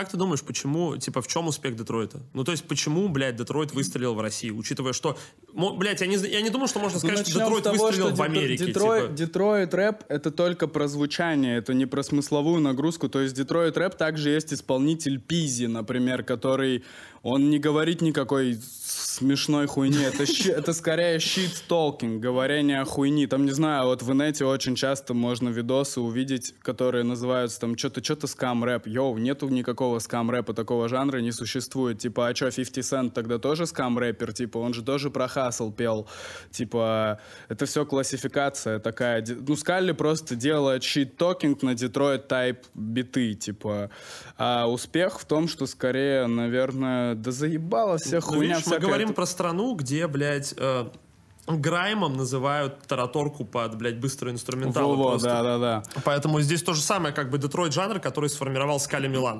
как ты думаешь, почему, типа, в чем успех Детройта? Ну, то есть, почему, блядь, Детройт выстрелил в России, учитывая, что... Блядь, я не, я не думаю, что можно ну, сказать, ну, что Детройт того, выстрелил что в Америке. Детрой, типа. Детройт рэп — это только про звучание, это не про смысловую нагрузку. То есть, Детройт рэп также есть исполнитель Пизи, например, который... Он не говорит никакой смешной хуйни. Это, щи, это скорее щит-толкинг, говорение о хуйни. Там, не знаю, вот в инете очень часто можно видосы увидеть, которые называются там что-то, что-то скам-рэп. Йоу, нету никакого скам-рэпа, такого жанра не существует. Типа, а что, 50 Cent тогда тоже скам-рэпер? Типа, он же тоже про хасл пел. Типа, это все классификация такая. Ну, Скалли просто делает щит-токинг на Detroit тайп биты, типа. А успех в том, что скорее, наверное, да заебало вся ну, хуйня видишь, мы говорим Фильм про страну, где, блядь, э, Граймом называют тараторку под, блядь, быстрый инструментал. Во, да, да, да. Поэтому здесь то же самое, как бы Детройт жанр, который сформировал Скали Милан.